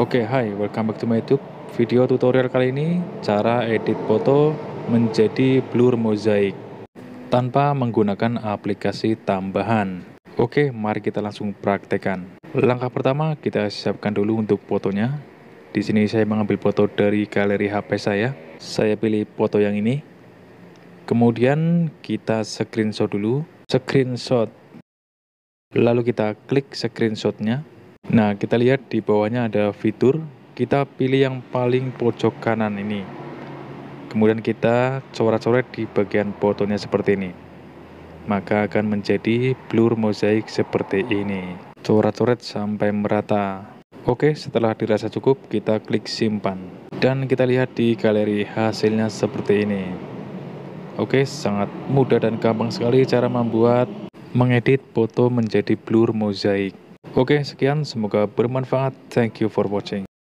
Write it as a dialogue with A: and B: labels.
A: Oke, okay, hai, welcome back to my YouTube. Video tutorial kali ini cara edit foto menjadi blur mozaik tanpa menggunakan aplikasi tambahan. Oke, okay, mari kita langsung praktekkan. Langkah pertama kita siapkan dulu untuk fotonya. Di sini saya mengambil foto dari galeri HP saya. Saya pilih foto yang ini. Kemudian kita screenshot dulu. Screenshot. Lalu kita klik screenshotnya. Nah, kita lihat di bawahnya ada fitur. Kita pilih yang paling pojok kanan ini. Kemudian kita coret-coret di bagian fotonya seperti ini. Maka akan menjadi blur mozaik seperti ini. Coret-coret sampai merata. Oke, setelah dirasa cukup, kita klik simpan. Dan kita lihat di galeri hasilnya seperti ini. Oke, sangat mudah dan gampang sekali cara membuat mengedit foto menjadi blur mozaik. Oke, sekian. Semoga bermanfaat. Thank you for watching.